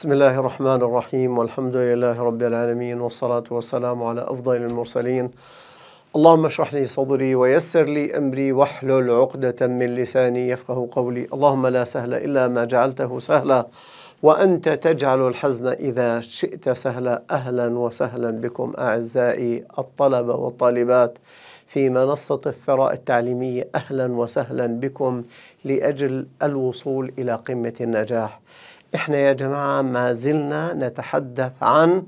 بسم الله الرحمن الرحيم والحمد لله رب العالمين والصلاة والسلام على أفضل المرسلين اللهم اشرح لي صدري ويسر لي أمري واحلل عقدة من لساني يفقه قولي اللهم لا سهل إلا ما جعلته سهلا وأنت تجعل الحزن إذا شئت سهلا أهلا وسهلا بكم أعزائي الطلبة والطالبات في منصة الثراء التعليمية أهلا وسهلا بكم لأجل الوصول إلى قمة النجاح احنا يا جماعه ما زلنا نتحدث عن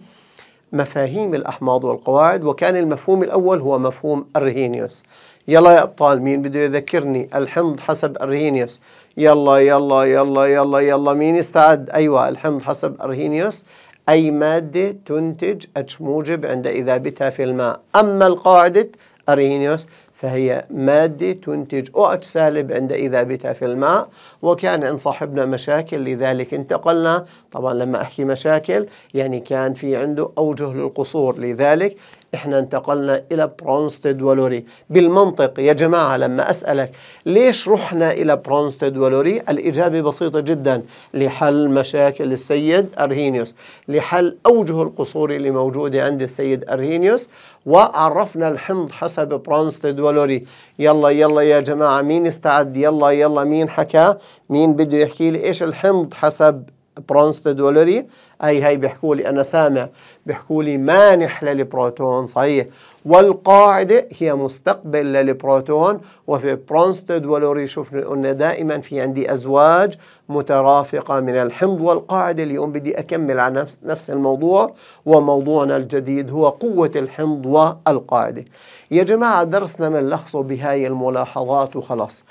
مفاهيم الاحماض والقواعد وكان المفهوم الاول هو مفهوم ارهينيوس يلا يا ابطال مين بده يذكرني الحمض حسب ارهينيوس يلا يلا يلا يلا يلا مين يستعد ايوه الحمض حسب ارهينيوس اي ماده تنتج اتش موجب عند اذابتها في الماء اما القاعده ارهينيوس فهي مادة تنتج OH سالب عند إذابتها في الماء وكان إن صاحبنا مشاكل لذلك انتقلنا طبعا لما أحكي مشاكل يعني كان في عنده أوجه للقصور لذلك احنا انتقلنا الى برونستيد ولوري بالمنطق يا جماعة لما اسألك ليش رحنا الى برونستيد ولوري الاجابة بسيطة جدا لحل مشاكل السيد ارهينيوس لحل اوجه القصور اللي موجودة عند السيد ارهينيوس وعرفنا الحمض حسب برونستيد ولوري يلا يلا يا جماعة مين استعد يلا يلا مين حكى مين بده يحكي لي ايش الحمض حسب برونز دولاري أي هاي بيحكوا لي أنا سامع بيحكوا لي مانح للبروتون صحيح والقاعدة هي مستقبل للبروتون وفي برونز دولاري شفنا قلنا دائما في عندي أزواج مترافقة من الحمض والقاعدة اليوم بدي أكمل على نفس, نفس الموضوع وموضوعنا الجديد هو قوة الحمض والقاعدة يا جماعة درسنا بنلخصه بهاي الملاحظات وخلاص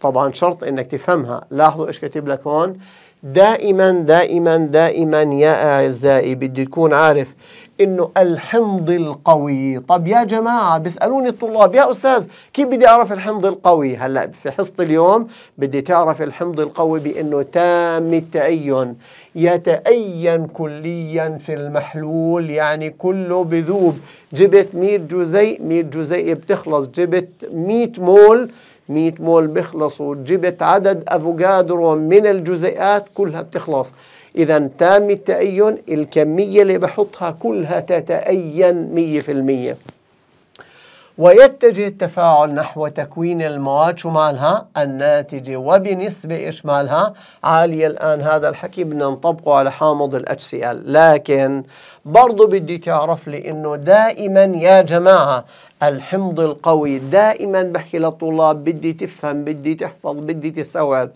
طبعا شرط انك تفهمها لاحظوا ايش كاتب لك هون دائما دائما دائما يا أعزائي بدي تكون عارف إنه الحمض القوي طب يا جماعة بيسألوني الطلاب يا أستاذ كيف بدي أعرف الحمض القوي هلأ في حصة اليوم بدي تعرف الحمض القوي بأنه تام التأين يتأين كليا في المحلول يعني كله بذوب جبت 100 جزيء 100 جزيء بتخلص جبت 100 مول 100 مول بيخلصوا جبت عدد افوكادرو من الجزيئات كلها بتخلص اذا تام التأين الكمية اللي بحطها كلها تتأين 100% ويتجه التفاعل نحو تكوين المواد شمالها الناتجة وبنسبة إشمالها عالية الآن هذا الحكي بدنا نطبقه على حامض ال HCl لكن برضو بدي تعرف لي إنه دائما يا جماعة الحمض القوي دائما بحكي للطلاب بدي تفهم بدي تحفظ بدي تستوعب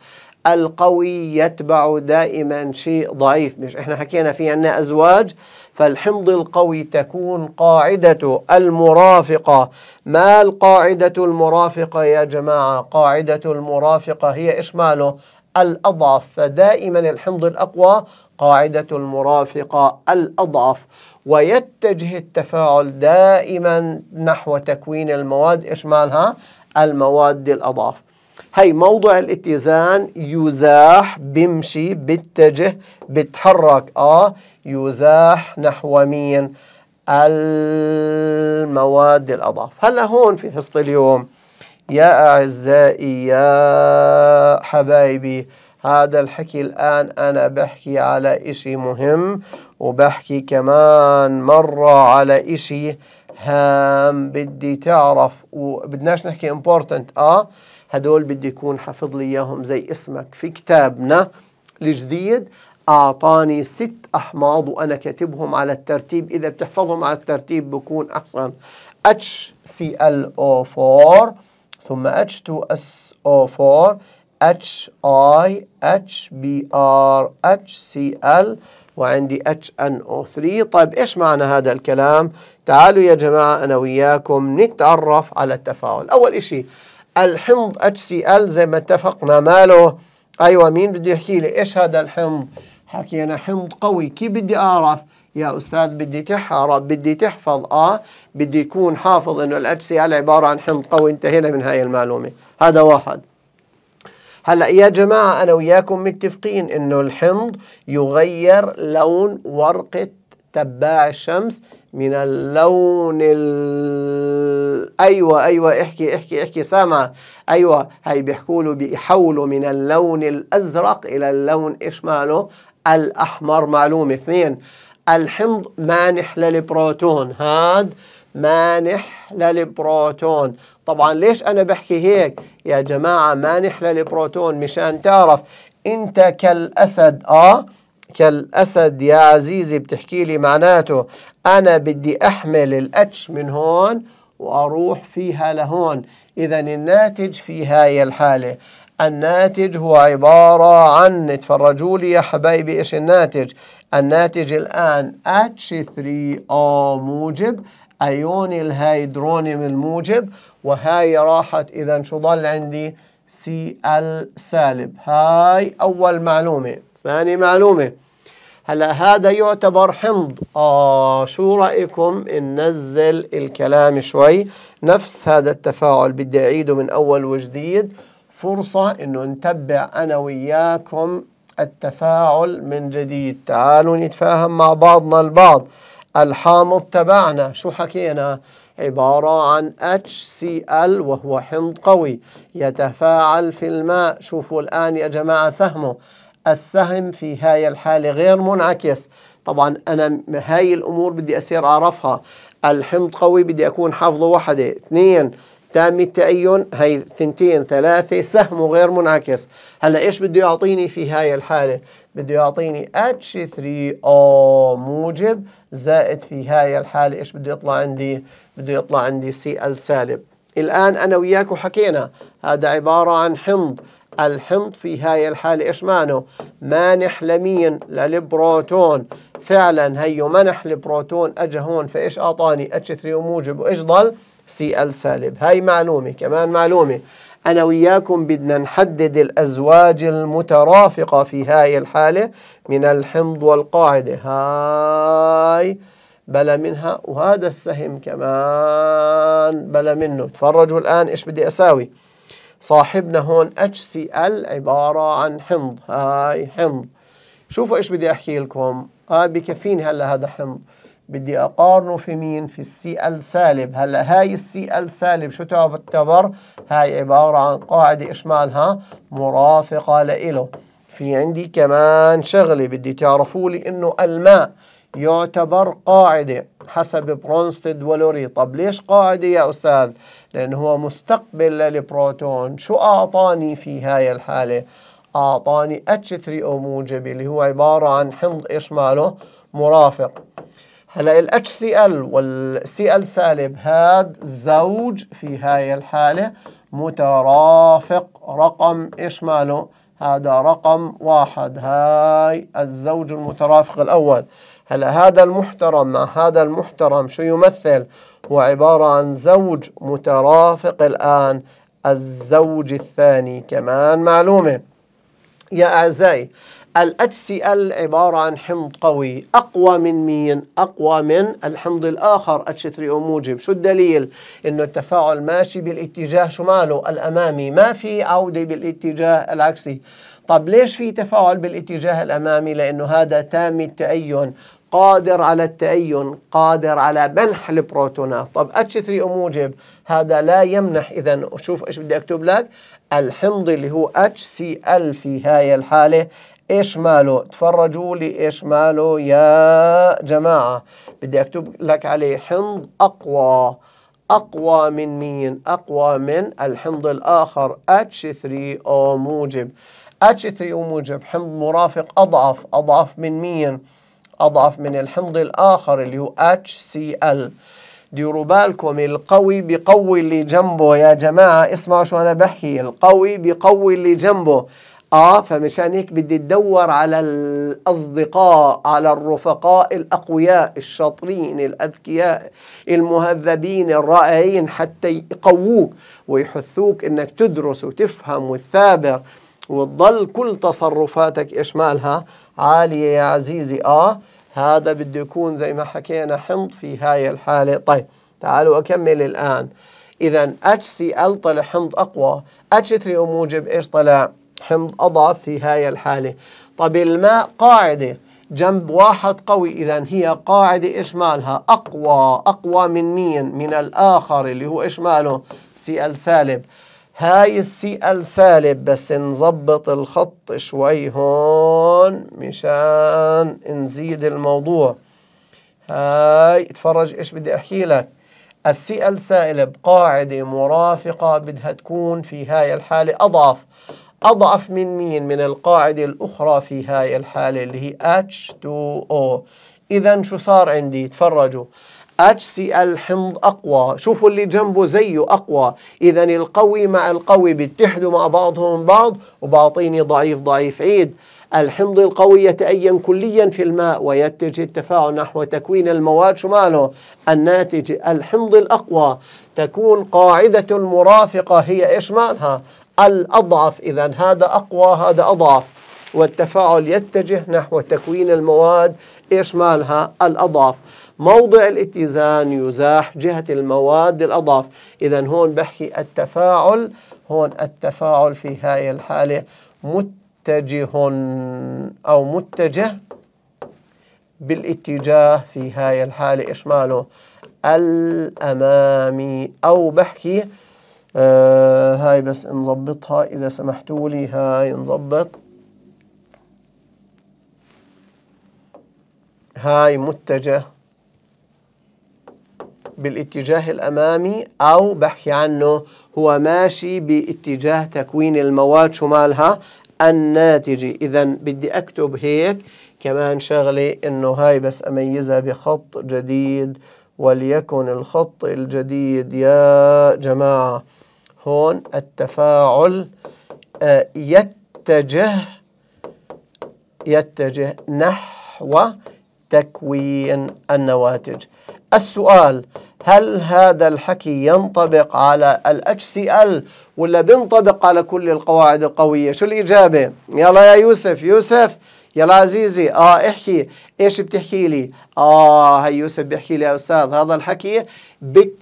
القوي يتبع دائما شيء ضعيف مش احنا حكينا في عنا أزواج فالحمض القوي تكون قاعدة المرافقة ما القاعدة المرافقة يا جماعة قاعدة المرافقة هي إيش ماله الأضعف فدائما الحمض الأقوى قاعدة المرافقة الأضعف ويتجه التفاعل دائما نحو تكوين المواد إيش مالها المواد الأضعف هي موضع الاتزان يزاح بمشي بيتجه بتحرك اه يزاح نحو مين المواد الاضعف هلا هون في حصة اليوم يا أعزائي يا حبايبي هذا الحكي الآن أنا بحكي على إشي مهم وبحكي كمان مرة على إشي هام بدي تعرف وبدناش نحكي important آه هدول بدي يكون حافظ لي اياهم زي اسمك في كتابنا الجديد أعطاني ست أحماض وأنا كاتبهم على الترتيب إذا بتحفظهم على الترتيب بكون أحسن HClO4 ثم H2SO4 HI HBr HCl وعندي HNO3 طيب إيش معنى هذا الكلام؟ تعالوا يا جماعة أنا وياكم نتعرف على التفاعل أول إشي الحمض HCl زي ما اتفقنا ماله ايوه مين بده يحكي لي ايش هذا الحمض حكينا حمض قوي كيف بدي اعرف يا استاذ بدي تحرق بدي تحفظ اه بدي يكون حافظ انه الاتش سي ال عباره عن حمض قوي انتهينا من هاي المعلومه هذا واحد هلا يا جماعه انا وياكم متفقين انه الحمض يغير لون ورقه تباع الشمس من اللون ال... أيوة أيوة احكي احكي احكي سامع أيوة هاي بيحكوا له بيحولوا من اللون الأزرق إلى اللون إيش ماله الأحمر معلومة اثنين الحمض مانح للبروتون هاد مانح للبروتون طبعا ليش أنا بحكي هيك يا جماعة مانح للبروتون مشان تعرف أنت كالأسد آه كالأسد يا عزيزي بتحكي لي معناته أنا بدي أحمل الأتش من هون وأروح فيها لهون إذا الناتج في هاي الحالة الناتج هو عبارة عن اتفرجوا لي يا حبايبي إيش الناتج الناتج الآن H3O موجب أيون الهيدرونيوم الموجب وهاي راحت إذا شو ضل عندي Cl سالب هاي أول معلومة ثاني معلومة هلا هذا يعتبر حمض آه شو رأيكم ننزل الكلام شوي نفس هذا التفاعل بدي أعيده من أول وجديد فرصة إنه نتبع أنا وياكم التفاعل من جديد تعالوا نتفاهم مع بعضنا البعض الحامض تبعنا شو حكينا عبارة عن HCl وهو حمض قوي يتفاعل في الماء شوفوا الآن يا جماعة سهمه السهم في هاي الحالة غير منعكس طبعا أنا هاي الأمور بدي أصير أعرفها الحمض قوي بدي أكون حافظه وحدة اثنين تام التأين هي ثنتين ثلاثة سهمه غير منعكس هلا إيش بده يعطيني في هاي الحالة بده يعطيني H3O موجب زائد في هاي الحالة إيش بده يطلع عندي بده يطلع عندي Cl سالب الآن أنا وياك حكينا هذا عبارة عن حمض الحمض في هاي الحالة إيش معناه مانح لمين للبروتون فعلا هيو منح البروتون أجا هون فإيش أعطاني H3 موجب وإيش ضل Cl سالب هاي معلومة كمان معلومة أنا وياكم بدنا نحدد الأزواج المترافقة في هاي الحالة من الحمض والقاعدة هاي بلا منها وهذا السهم كمان بلا منه تفرجوا الآن إيش بدي أساوي صاحبنا هون اتش سي ال عباره عن حمض هاي حمض شوفوا ايش بدي احكي لكم آه بكفيني هلا هذا حمض بدي اقارنه في مين في السي ال سالب هلا هاي السي ال سالب شو تعتبر هاي عباره عن قاعده ايش مالها مرافقه لإله في عندي كمان شغله بدي تعرفوا لي انه الماء يعتبر قاعدة حسب برونستد ولوري طب ليش قاعدة يا أستاذ؟ لأنه هو مستقبل للبروتون شو أعطاني في هاي الحالة؟ أعطاني H3O موجب اللي هو عبارة عن حمض إيش ماله مرافق هلا ال HCl وال Cl سالب هاد زوج في هاي الحالة مترافق رقم إيش ماله؟ هذا رقم واحد هاي الزوج المترافق الأول هلا هذا المحترم مع هذا المحترم شو يمثل هو عبارة عن زوج مترافق الآن الزوج الثاني كمان معلومة يا أعزائي ال HCl عبارة عن حمض قوي أقوى من مين؟ أقوى من الحمض الآخر H3O موجب شو الدليل؟ إنه التفاعل ماشي بالاتجاه شو ماله؟ الأمامي ما في عودة بالاتجاه العكسي طب ليش في تفاعل بالاتجاه الأمامي؟ لأنه هذا تام التأين قادر على التأين قادر على منح البروتونات طب H3 موجب هذا لا يمنح إذا شوف إيش بدي أكتب لك الحمض اللي هو HCl في هاي الحالة إيش ماله تفرجوا لي إيش ماله يا جماعة بدي أكتب لك عليه حمض أقوى أقوى من مين أقوى من الحمض الآخر H3O موجب H3O موجب حمض مرافق أضعف أضعف من مين أضعف من الحمض الآخر اللي هو HCl ديروا بالكم القوي بقوي اللي جنبه يا جماعة اسمعوا شو أنا بحكي القوي بقوي اللي جنبه آه فمشان هيك بدي تدور على الأصدقاء على الرفقاء الأقوياء الشاطرين الأذكياء المهذبين الرائعين حتى يقووك ويحثوك إنك تدرس وتفهم وتثابر وتضل كل تصرفاتك إيش مالها عالية يا عزيزي آه هذا بده يكون زي ما حكينا حمض في هاي الحالة طيب تعالوا أكمل الآن إذا HCl طلع حمض أقوى H3O موجب إيش طلع حمض أضعف في هاي الحالة طب الماء قاعدة جنب واحد قوي إذا هي قاعدة إيش مالها أقوى أقوى من مين من الآخر اللي هو إيش ماله Cl سالب هاي السي ال سالب بس نظبط الخط شوي هون مشان نزيد الموضوع هاي اتفرج ايش بدي احكي لك السي ال سالب قاعدة مرافقة بدها تكون في هاي الحالة أضعف أضعف من مين؟ من القاعدة الأخرى في هاي الحالة اللي هي H2O إذا شو صار عندي؟ تفرجوا HCl حمض أقوى شوفوا اللي جنبه زيه أقوى إذا القوي مع القوي بيتحدوا مع بعضهم بعض وبعطيني ضعيف ضعيف عيد الحمض القوي يتأين كليا في الماء ويتجه التفاعل نحو تكوين المواد شو ماله الناتج الحمض الأقوى تكون قاعدة المرافقة هي إيش مالها الأضعف إذا هذا أقوى هذا أضعف والتفاعل يتجه نحو تكوين المواد ايش مالها؟ الأضاف موضع الاتزان يزاح جهة المواد الأضاف إذا هون بحكي التفاعل هون التفاعل في هاي الحالة متجه أو متجه بالاتجاه في هاي الحالة ايش ماله؟ الأمامي أو بحكي آه هاي بس نظبطها إذا سمحتوا لي هاي نظبط هاي متجه بالاتجاه الأمامي أو بحكي عنه هو ماشي باتجاه تكوين المواد شو مالها الناتجة إذا بدي أكتب هيك كمان شغلة إنه هاي بس أميزها بخط جديد وليكن الخط الجديد يا جماعة هون التفاعل آه، يتجه يتجه نحو تكوين النواتج السؤال هل هذا الحكي ينطبق على ال HCl ولا بينطبق على كل القواعد القوية شو الإجابة يلا يا يوسف يوسف يلا عزيزي اه احكي ايش بتحكي لي اه هي يوسف بيحكي لي يا استاذ هذا الحكي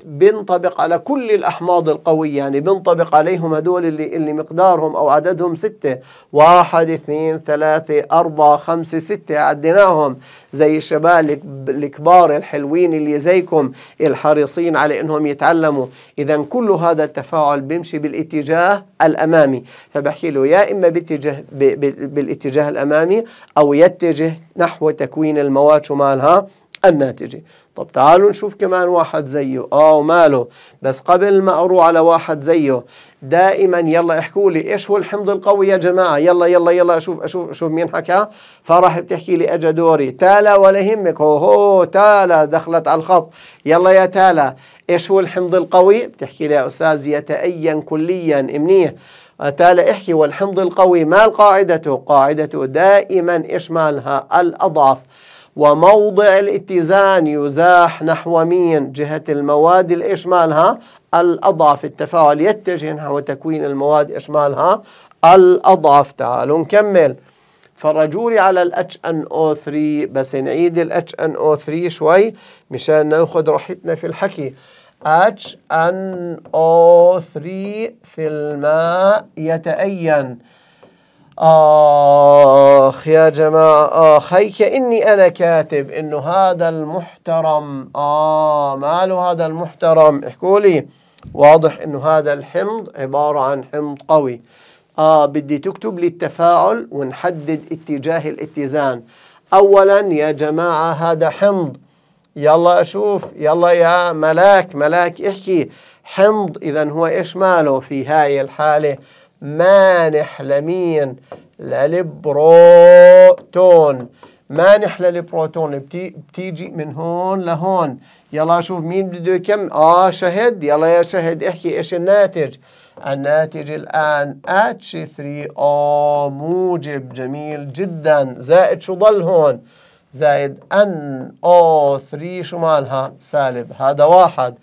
بينطبق على كل الاحماض القويه يعني بينطبق عليهم هدول اللي اللي مقدارهم او عددهم ستة واحد اثنين ثلاثة أربعة خمسة ستة عديناهم زي الشباب الكبار الحلوين اللي زيكم الحريصين على انهم يتعلموا اذا كل هذا التفاعل بيمشي بالاتجاه الامامي فبحكي له يا اما باتجاه بالاتجاه الامامي او يتجه نحو تكوين المواد شو مالها الناتجة طب تعالوا نشوف كمان واحد زيه اه وماله بس قبل ما اروح على واحد زيه دائما يلا احكوا لي ايش هو الحمض القوي يا جماعه يلا يلا يلا اشوف اشوف اشوف مين حكى فراح بتحكي لي اجا دوري تالا ولا يهمك هو هو تالا دخلت على الخط يلا يا تالا ايش هو الحمض القوي بتحكي لي يا استاذ يتأين كليا منيح تالا احكي والحمض القوي ما القاعدة قاعدة دائما إشمالها الأضعف وموضع الاتزان يزاح نحو مين جهة المواد الإشمالها الأضعف التفاعل يتجه نحو تكوين المواد إشمالها الأضعف تعالوا نكمل فرجولي على ال HNO3 بس نعيد ال HNO3 شوي مشان ناخذ راحتنا في الحكي HNO3 في الماء يتأين آخ يا جماعة آخ هي كأني أنا كاتب إنه هذا المحترم آه ماله هذا المحترم احكوا لي واضح إنه هذا الحمض عبارة عن حمض قوي آه بدي تكتب لي التفاعل ونحدد اتجاه الاتزان أولا يا جماعة هذا حمض يلا أشوف يلا يا ملاك ملاك احكي حمض إذا هو إيش ماله في هاي الحالة مانح لمين للبروتون مانح للبروتون بتي بتيجي من هون لهون يلا شوف مين بده يكمل اه شهد يلا يا شهد احكي ايش الناتج الناتج الان H3O موجب جميل جدا زائد شو ضل هون زائد NO3 شو مالها سالب هذا واحد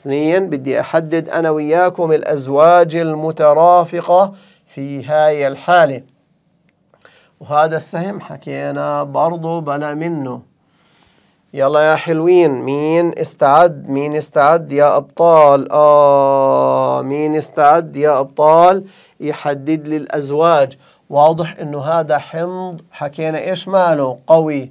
اثنين بدي أحدد أنا وياكم الأزواج المترافقة في هاي الحالة وهذا السهم حكينا برضو بلا منه يلا يا حلوين مين استعد مين استعد يا أبطال آه مين استعد يا أبطال يحدد لي الأزواج واضح إنه هذا حمض حكينا إيش ماله قوي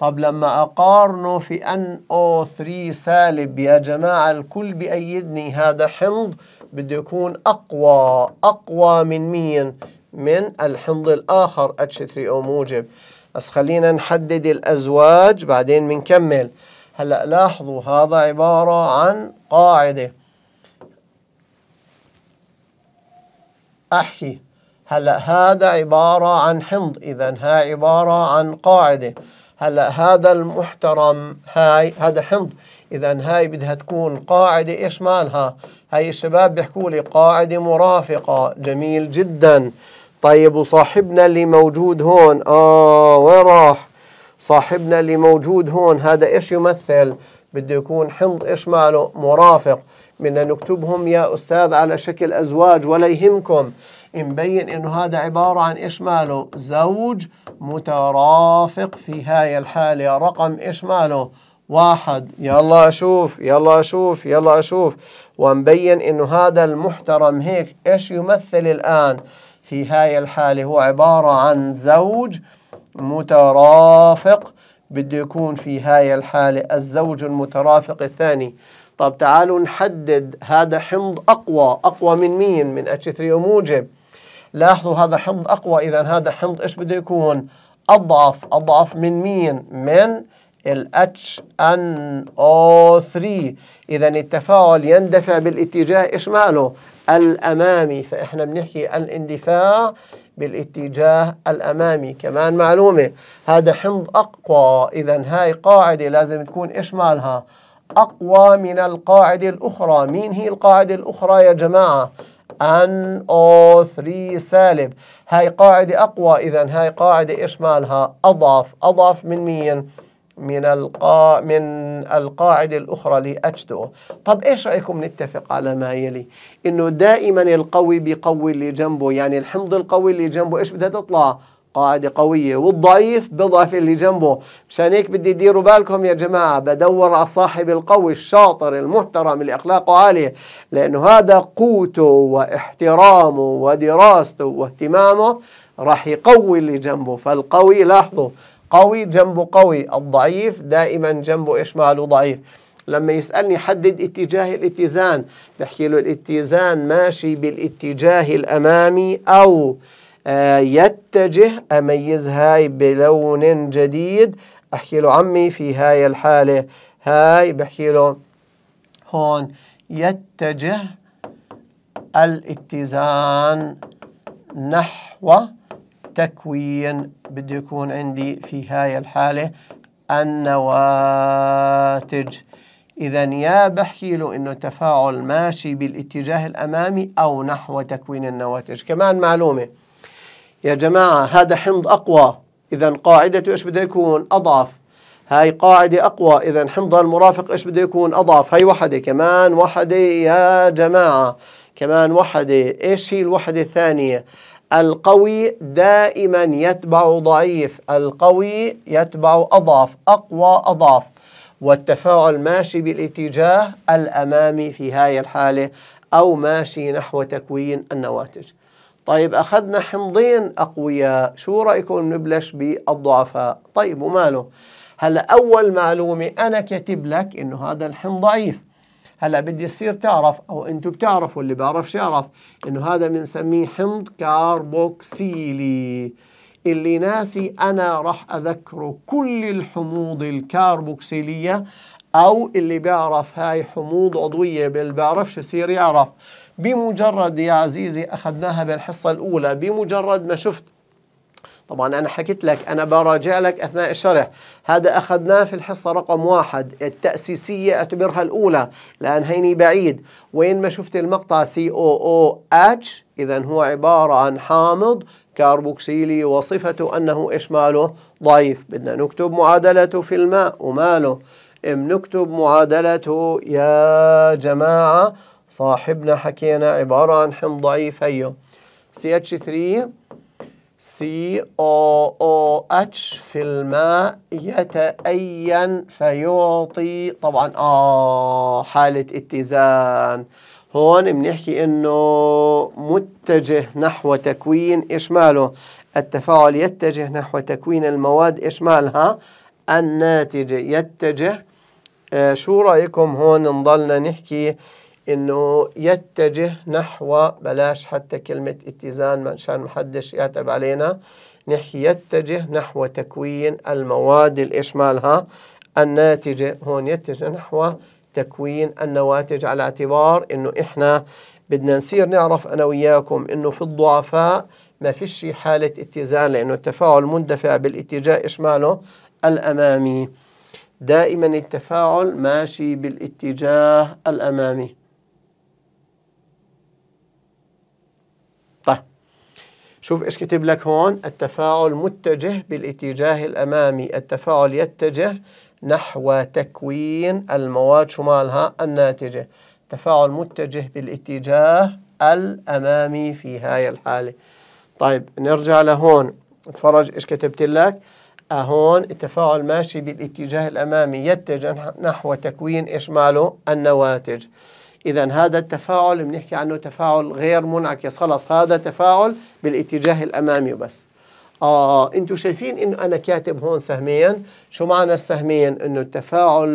طب لما أقارنه في NO3 سالب يا جماعة الكل بأيدني هذا حمض بده يكون أقوى أقوى من مين؟ من الحمض الآخر H3O موجب بس خلينا نحدد الأزواج بعدين بنكمل هلأ لاحظوا هذا عبارة عن قاعدة أحكي هلأ هذا عبارة عن حمض إذا ها عبارة عن قاعدة هلا هذا المحترم هاي هذا حمض اذا هاي بدها تكون قاعده ايش مالها هاي الشباب بيحكوا لي قاعده مرافقه جميل جدا طيب وصاحبنا اللي موجود هون اه وين راح صاحبنا اللي موجود هون هذا ايش يمثل بده يكون حمض ايش ماله مرافق بدنا نكتبهم يا استاذ على شكل ازواج ولا يهمكم مبين انه هذا عباره عن ايش ماله زوج مترافق في هاي الحاله رقم ايش ماله واحد يلا اشوف يلا اشوف يلا اشوف ومبين انه هذا المحترم هيك ايش يمثل الان في هاي الحاله هو عباره عن زوج مترافق بده يكون في هاي الحالة الزوج المترافق الثاني طب تعالوا نحدد هذا حمض أقوى أقوى من مين من H3 موجب لاحظوا هذا حمض أقوى إذا هذا حمض إيش بده يكون أضعف أضعف من مين من ال HNO3 إذا التفاعل يندفع بالاتجاه إيش ماله؟ الأمامي فإحنا بنحكي الاندفاع بالاتجاه الأمامي كمان معلومة هذا حمض أقوى إذا هاي قاعدة لازم تكون إيش مالها أقوى من القاعدة الأخرى مين هي القاعدة الأخرى يا جماعة no 3 سالب هاي قاعدة أقوى إذا هاي قاعدة إيش مالها أضعف أضعف من مين؟ من القا من القاعدة الأخرى ل H2O طب إيش رأيكم نتفق على ما يلي إنه دائما القوي بقوي اللي جنبه يعني الحمض القوي اللي جنبه إيش بدها تطلع قاعدة قوية والضعيف بضعف اللي جنبه مشان هيك بدي ديروا بالكم يا جماعة بدور على صاحب القوي الشاطر المحترم اللي أخلاقه عالية لأنه هذا قوته واحترامه ودراسته واهتمامه راح يقوي اللي جنبه فالقوي لاحظوا قوي جنبه قوي الضعيف دائما جنبه إيش ماله ضعيف لما يسألني حدد اتجاه الاتزان بحكي له الاتزان ماشي بالاتجاه الأمامي أو يتجه أميز هاي بلون جديد أحكي له عمي في هاي الحالة هاي بحكي له هون يتجه الاتزان نحو تكوين بده يكون عندي في هاي الحالة النواتج إذا يا بحكي له إنه تفاعل ماشي بالاتجاه الأمامي أو نحو تكوين النواتج كمان معلومة يا جماعة هذا حمض أقوى إذا قاعدته إيش بده يكون أضعف هاي قاعدة أقوى إذا حمضها المرافق إيش بده يكون أضعف هاي وحدة كمان وحدة يا جماعة كمان وحدة إيش هي الوحدة الثانية القوي دائما يتبع ضعيف القوي يتبع أضعف أقوى أضعف والتفاعل ماشي بالاتجاه الأمامي في هاي الحالة أو ماشي نحو تكوين النواتج طيب أخذنا حمضين أقوياء شو رأيكم نبلش بالضعفاء طيب وماله هلا أول معلومة أنا كاتب لك إنه هذا الحمض ضعيف هلا بدي يصير تعرف او انتم بتعرفوا اللي بيعرفش يعرف انه هذا بنسميه حمض كاربوكسيلي اللي ناسي انا راح اذكره كل الحموض الكاربوكسيليه او اللي بيعرف هاي حموض عضويه اللي بيعرفش يصير يعرف بمجرد يا عزيزي أخذناها بالحصة الأولى بمجرد ما شفت طبعا أنا حكيت لك أنا براجع لك أثناء الشرح هذا أخذناه في الحصة رقم واحد التأسيسية أعتبرها الأولى لأن هيني بعيد وين ما شفت المقطع COOH إذا هو عبارة عن حامض كاربوكسيلي وصفته أنه إيش ماله ضعيف بدنا نكتب معادلته في الماء وماله بنكتب معادلته يا جماعة صاحبنا حكينا عبارة عن حمض ضعيف هيو CH3 COOH في الماء يتأين فيعطي طبعا آه حالة اتزان هون بنحكي انه متجه نحو تكوين اشماله التفاعل يتجه نحو تكوين المواد اشمالها الناتجة يتجه آه شو رأيكم هون نضلنا نحكي انه يتجه نحو بلاش حتى كلمة اتزان مشان حدش يعتب علينا نحكي يتجه نحو تكوين المواد الايش مالها الناتجة هون يتجه نحو تكوين النواتج على اعتبار انه احنا بدنا نصير نعرف انا وياكم انه في الضعفاء ما فيش حالة اتزان لانه التفاعل مندفع بالاتجاه اشماله الامامي دائما التفاعل ماشي بالاتجاه الامامي شوف ايش كتب لك هون التفاعل متجه بالاتجاه الامامي التفاعل يتجه نحو تكوين المواد شو مالها الناتجه تفاعل متجه بالاتجاه الامامي في هاي الحاله طيب نرجع لهون اتفرج ايش كتبت لك آه، هون التفاعل ماشي بالاتجاه الامامي يتجه نحو تكوين ايش ماله النواتج إذا هذا التفاعل بنحكي عنه تفاعل غير منعكس خلص هذا تفاعل بالاتجاه الأمامي وبس آه أنتم شايفين إنه أنا كاتب هون سهمين شو معنى السهمين إنه التفاعل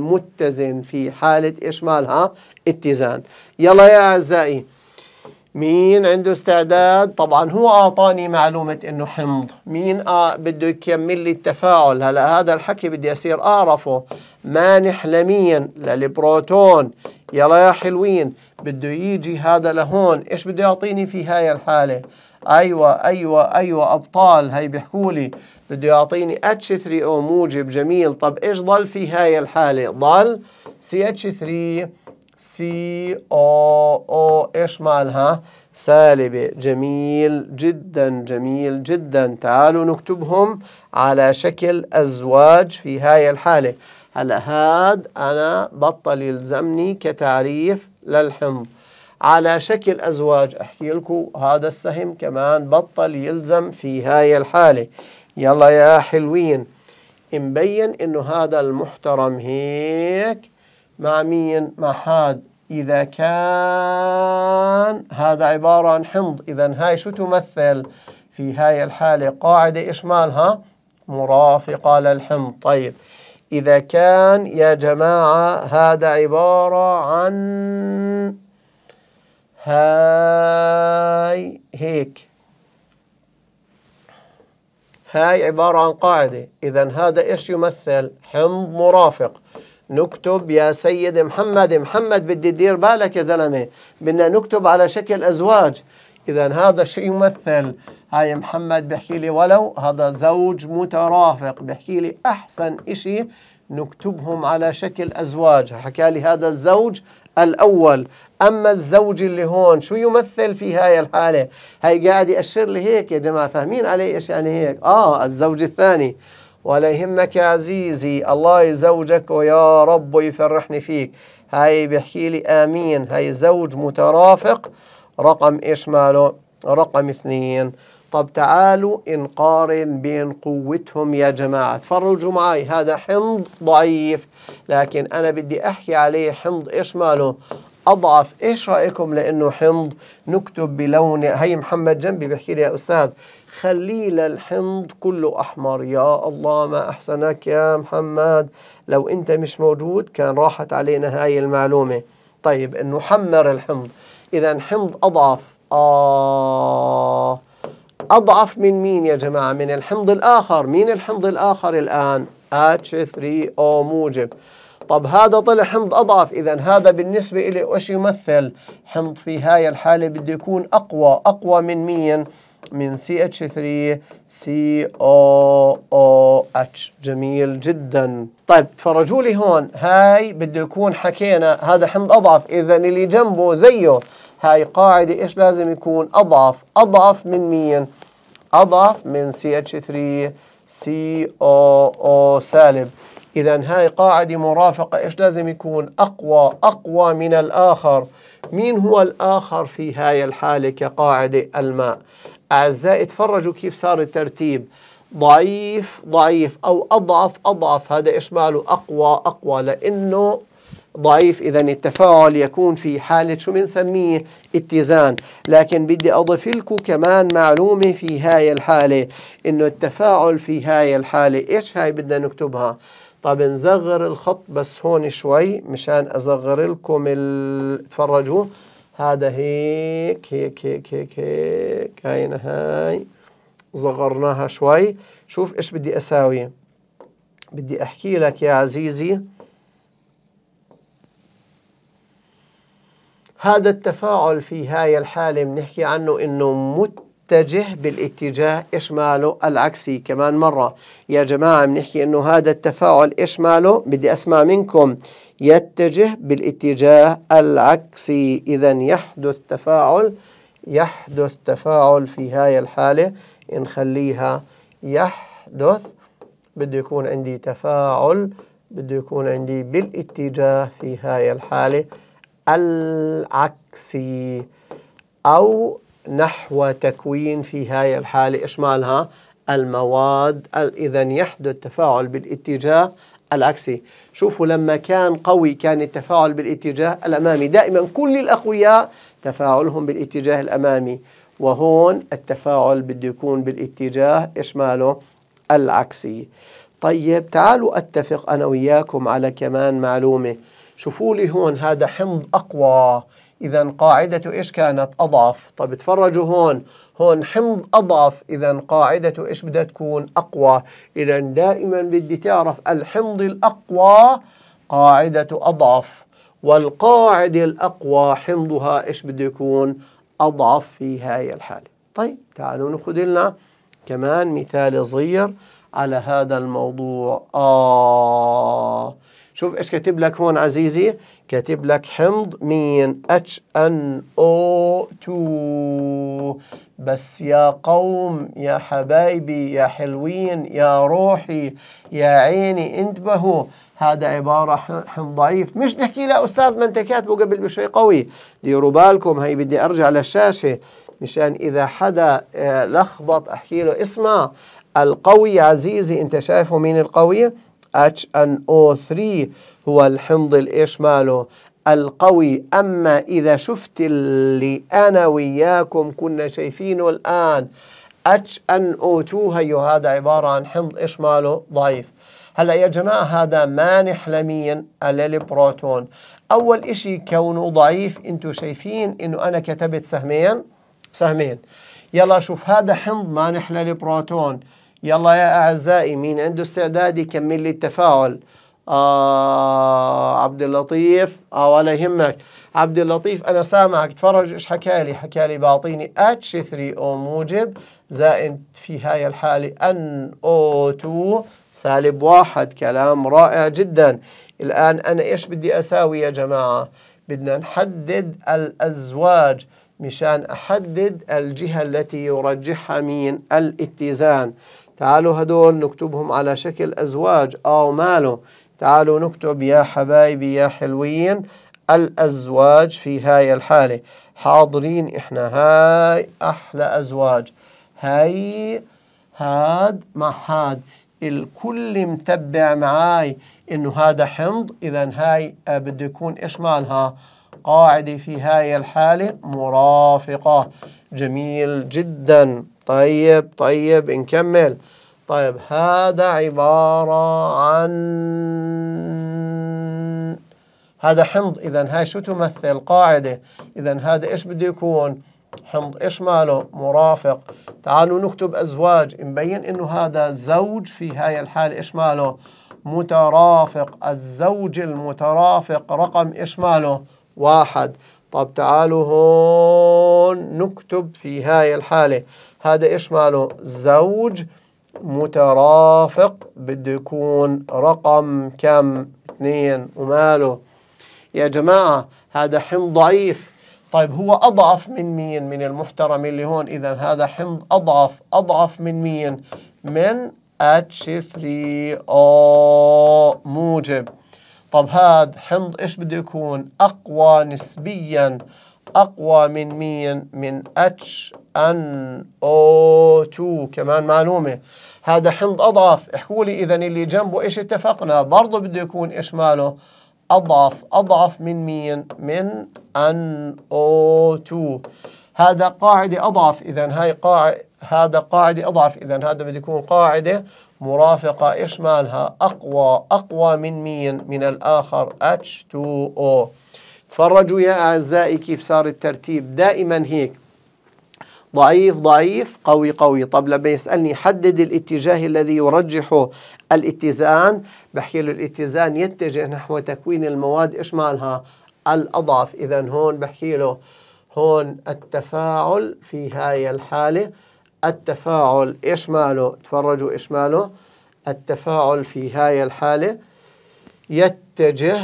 متزن في حالة إيش مالها اتزان يلا يا أعزائي مين عنده استعداد طبعا هو اعطاني معلومه انه حمض مين آه بده يكمل لي التفاعل هلا هذا الحكي بدي اصير اعرفه مانح لمين للبروتون يلا يا حلوين بده يجي هذا لهون ايش بده يعطيني في هاي الحالة ايوه ايوه ايوه ابطال هي بيحكولي لي بده يعطيني H3O موجب جميل طب ايش ضل في هاي الحالة ضل CH3 COO ايش مالها سالبة جميل جدا جميل جدا تعالوا نكتبهم على شكل أزواج في هاي الحالة هلا هاد أنا بطل يلزمني كتعريف للحمض على شكل أزواج أحكي لكم هذا السهم كمان بطل يلزم في هاي الحالة يلا يا حلوين مبين إنه هذا المحترم هيك مع مين مع حاد إذا كان هذا عبارة عن حمض إذا هاي شو تمثل في هاي الحالة قاعدة إشمالها مرافقة للحمض طيب إذا كان يا جماعة هذا عبارة عن هاي هيك هاي عبارة عن قاعدة إذا هذا إيش يمثل حمض مرافق نكتب يا سيد محمد محمد بدي دير بالك يا زلمة بدنا نكتب على شكل أزواج إذا هذا شو يمثل هاي محمد بحكي لي ولو هذا زوج مترافق بحكي لي أحسن إشي نكتبهم على شكل أزواج حكى لي هذا الزوج الأول أما الزوج اللي هون شو يمثل في هاي الحالة هاي قاعد يأشر لي هيك يا جماعة فاهمين علي إيش يعني هيك آه الزوج الثاني ولا يهمك يا عزيزي الله يزوجك ويا رب يفرحني فيك هاي بحكي لي آمين هاي زوج مترافق رقم إيش ماله رقم اثنين طب تعالوا نقارن بين قوتهم يا جماعة تفرجوا معي هذا حمض ضعيف لكن أنا بدي أحكي عليه حمض إيش ماله أضعف إيش رأيكم لأنه حمض نكتب بلون هي محمد جنبي بحكي لي يا أستاذ خلي للحمض كله أحمر يا الله ما أحسنك يا محمد لو أنت مش موجود كان راحت علينا هاي المعلومة طيب أنه حمر الحمض إذا حمض أضعف آه أضعف من مين يا جماعة من الحمض الآخر مين الحمض الآخر الآن H3O موجب طب هذا طلع حمض أضعف إذا هذا بالنسبة إلي وش يمثل حمض في هاي الحالة بده يكون أقوى أقوى من مين من CH3 COOH جميل جدا طيب تفرجوا لي هون هاي بده يكون حكينا هذا حمض أضعف إذا اللي جنبه زيه هاي قاعدة إيش لازم يكون أضعف أضعف من مين أضعف من CH3 COO سالب إذا هاي قاعدة مرافقة إيش لازم يكون أقوى أقوى من الآخر مين هو الآخر في هاي الحالة كقاعدة الماء أعزائي تفرجوا كيف صار الترتيب ضعيف ضعيف أو أضعف أضعف هذا إيش ماله أقوى أقوى لأنه ضعيف إذا التفاعل يكون في حالة شو بنسميه اتزان لكن بدي أضيف لكم كمان معلومة في هاي الحالة إنه التفاعل في هاي الحالة إيش هاي بدنا نكتبها طب نصغر الخط بس هون شوي مشان أصغر لكم ال... تفرجوا هذا هيك هيك هيك هيك هيك هاي هاي صغرناها شوي شوف إيش بدي أساوي بدي أحكي لك يا عزيزي هذا التفاعل في هاي الحالة بنحكي عنه إنه متجه بالاتجاه إيش ماله العكسي كمان مرة يا جماعة بنحكي إنه هذا التفاعل إيش ماله بدي أسمع منكم يتجه بالاتجاه العكسي إذا يحدث تفاعل يحدث تفاعل في هاي الحالة نخليها يحدث بده يكون عندي تفاعل بده يكون عندي بالاتجاه في هاي الحالة العكسي أو نحو تكوين في هاي الحالة إشمالها المواد إذا يحدث تفاعل بالاتجاه العكسي شوفوا لما كان قوي كان التفاعل بالاتجاه الأمامي دائما كل الأقوياء تفاعلهم بالاتجاه الأمامي وهون التفاعل بده يكون بالاتجاه إشماله العكسي طيب تعالوا أتفق أنا وياكم على كمان معلومة شوفوا لي هون هذا حمض أقوى إذا قاعدته إيش كانت أضعف طب تفرجوا هون هون حمض أضعف إذا قاعدته إيش بدها تكون أقوى إذا دائما بدي تعرف الحمض الأقوى قاعدته أضعف والقاعدة الأقوى حمضها إيش بده يكون أضعف في هاي الحالة طيب تعالوا نأخذ لنا كمان مثال صغير على هذا الموضوع آه شوف ايش كاتب لك هون عزيزي كاتب لك حمض مين HNO2 بس يا قوم يا حبايبي يا حلوين يا روحي يا عيني انتبهوا هذا عبارة حمض ضعيف مش نحكي لا أستاذ ما أنت كاتبه قبل بشيء قوي ديروا بالكم هي بدي أرجع للشاشة مشان إذا حدا آه، لخبط أحكي له اسمع القوي عزيزي أنت شايفه مين القوي؟ HNO3 هو الحمض الإيش ماله القوي أما إذا شفت اللي أنا وياكم كنا شايفينه الآن HNO2 هيو هذا عبارة عن حمض إيش ماله ضعيف هلا يا جماعة هذا مانح لمين للبروتون أول إشي كونه ضعيف أنتم شايفين إنه أنا كتبت سهمين سهمين يلا شوف هذا حمض مانح للبروتون يلا يا أعزائي مين عنده استعداد يكمل لي التفاعل آه عبد اللطيف آه ولا يهمك عبد اللطيف أنا سامعك تفرج إيش حكالي حكالي بعطيني H3O موجب زائد في هاي الحاله او NO2 سالب واحد كلام رائع جدا الآن أنا إيش بدي أساوي يا جماعة بدنا نحدد الأزواج مشان أحدد الجهة التي يرجحها مين الاتزان تعالوا هدول نكتبهم على شكل أزواج أو ماله تعالوا نكتب يا حبايبي يا حلوين الأزواج في هاي الحالة حاضرين إحنا هاي أحلى أزواج هاي هاد مع هاد الكل متبع معاي إنه هذا حمض إذا هاي بده يكون إيش مالها قاعدة في هاي الحالة مرافقة جميل جداً طيب طيب نكمل طيب هذا عبارة عن هذا حمض إذا هاي شو تمثل قاعدة إذا هذا إيش بده يكون حمض إيش ماله مرافق تعالوا نكتب أزواج مبين إنه هذا زوج في هاي الحالة إيش ماله مترافق الزوج المترافق رقم إيش ماله واحد طب تعالوا هون نكتب في هاي الحالة هذا إيش ماله زوج مترافق بده يكون رقم كم اثنين وماله يا جماعة هذا حمض ضعيف طيب هو أضعف من مين من المحترم اللي هون إذا هذا حمض أضعف أضعف من مين من H3O موجب طب هاد حمض إيش بده يكون أقوى نسبيا أقوى من مين من H أن او تو كمان معلومة هذا حمض أضعف احكوا لي إذا اللي جنبه إيش اتفقنا برضه بده يكون إيش ماله أضعف أضعف من مين من أن او تو هذا قاعدة أضعف إذا هاي قاعدة هذا قاعدة أضعف إذا هذا بده يكون قاعدة مرافقة إيش مالها أقوى أقوى من مين من الآخر H2O تفرجوا يا أعزائي كيف صار الترتيب دائما هيك ضعيف ضعيف قوي قوي طب لما يسألني حدد الاتجاه الذي يرجحه الاتزان بحكي له الاتزان يتجه نحو تكوين المواد إيش مالها الأضعف إذا هون بحكي له هون التفاعل في هاي الحالة التفاعل إيش ماله تفرجوا ماله التفاعل في هاي الحالة يتجه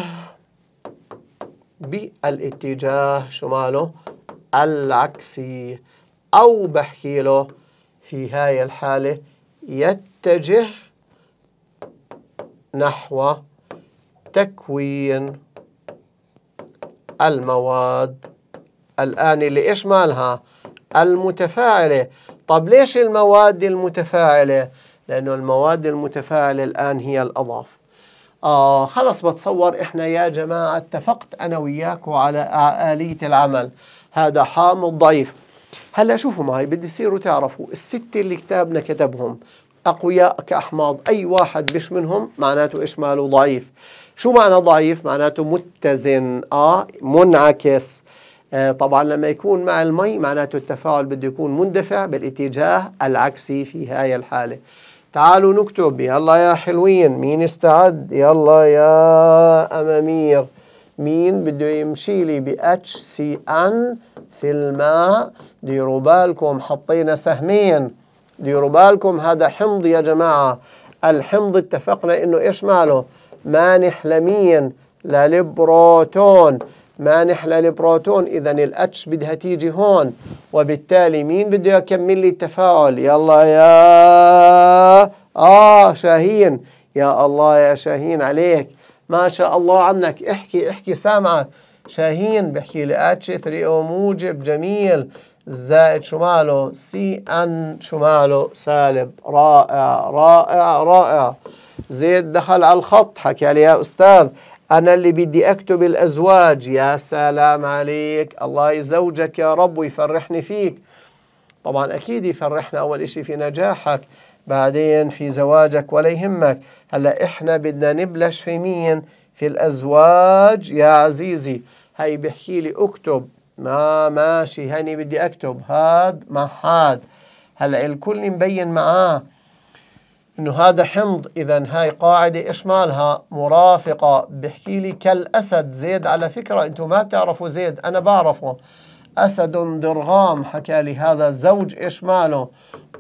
بالاتجاه شماله العكسي أو بحكي له في هاي الحالة يتجه نحو تكوين المواد الآن اللي إيش مالها؟ المتفاعلة طب ليش المواد المتفاعلة؟ لأنه المواد المتفاعلة الآن هي الأضعف آه خلص بتصور إحنا يا جماعة اتفقت أنا وياكم على آلية العمل هذا حامض ضعيف هلا شوفوا معي بدي تصيروا تعرفوا الستة اللي كتابنا كتبهم أقوياء كأحماض أي واحد بش منهم معناته إيش ماله ضعيف شو معنى ضعيف معناته متزن آه منعكس آه طبعا لما يكون مع المي معناته التفاعل بده يكون مندفع بالاتجاه العكسي في هاي الحالة تعالوا نكتب يلا يا حلوين مين استعد يلا يا أمامير مين بده يمشي لي ب HCN في الماء ديروا بالكم حطينا سهمين ديروا بالكم هذا حمض يا جماعة الحمض اتفقنا انه ايش ماله مانح لمين للبروتون مانح للبروتون اذا الاتش بدها تيجي هون وبالتالي مين بده يكمل لي التفاعل يلا يا اه شاهين يا الله يا شاهين عليك ما شاء الله عنك احكي احكي سامعك شاهين بحكي لي اتش 3 او موجب جميل زائد شو ماله سي ان شو ماله سالب رائع رائع رائع زيد دخل على الخط حكى لي يا استاذ أنا اللي بدي أكتب الأزواج يا سلام عليك الله يزوجك يا رب ويفرحني فيك طبعا أكيد يفرحنا أول شيء في نجاحك بعدين في زواجك ولا يهمك هلأ إحنا بدنا نبلش في مين الأزواج يا عزيزي هي بحكي لي اكتب ما ماشي هاني بدي أكتب هاد مع هاد هلا الكل مبين معاه انه هذا حمض اذا هاي قاعده ايش مالها مرافقه بحكي لي كالاسد زيد على فكره انتم ما بتعرفوا زيد انا بعرفه اسد درغام حكى لي هذا الزوج ايش ماله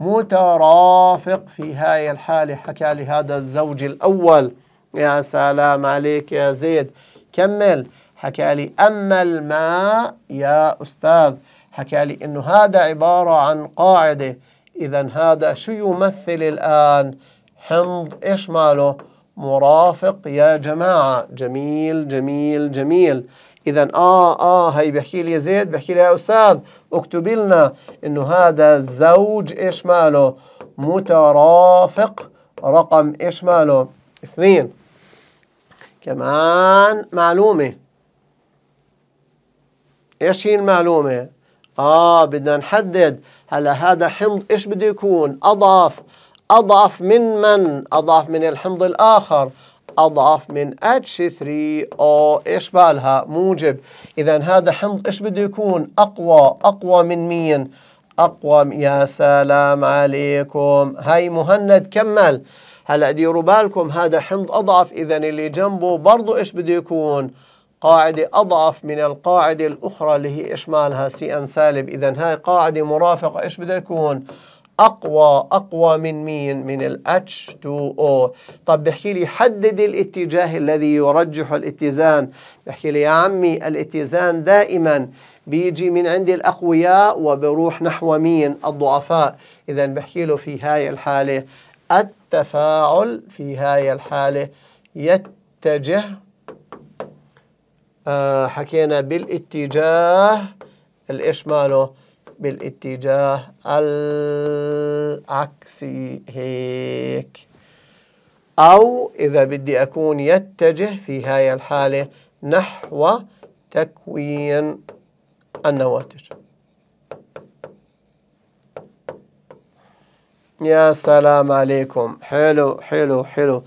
مترافق في هاي الحاله حكى لي هذا الزوج الاول يا سلام عليك يا زيد كمل حكى لي أما الماء يا أستاذ حكى لي إنه هذا عبارة عن قاعدة إذا هذا شو يمثل الآن حمض إيش ماله مرافق يا جماعة جميل جميل جميل إذا آه آه هي بحكي لي يا زيد بحكي لي يا أستاذ اكتبي لنا إنه هذا زوج إيش ماله مترافق رقم إيش ماله اثنين كمان معلومة إيش هي المعلومة؟ آه بدنا نحدد هلا هذا حمض إيش بده يكون؟ أضعف أضعف من من؟ أضعف من الحمض الآخر أضعف من H3O إيش بالها؟ موجب إذا هذا حمض إيش بده يكون؟ أقوى أقوى من مين؟ أقوى يا سلام عليكم هاي مهند كمل هلا ديروا بالكم هذا حمض أضعف إذا اللي جنبه برضه إيش بده يكون قاعدة أضعف من القاعدة الأخرى اللي هي إيش مالها سي أن سالب إذا هاي قاعدة مرافقة إيش بده يكون؟ أقوى أقوى من مين؟ من ال H2O طب بحكي لي حدد الاتجاه الذي يرجح الاتزان بحكي لي يا عمي الاتزان دائما بيجي من عند الأقوياء وبروح نحو مين؟ الضعفاء إذا بحكي له في هاي الحالة التفاعل في هاي الحالة يتجه آه حكينا بالاتجاه الايش ماله بالاتجاه العكسي هيك أو إذا بدي أكون يتجه في هاي الحالة نحو تكوين النواتج يا سلام عليكم حلو حلو حلو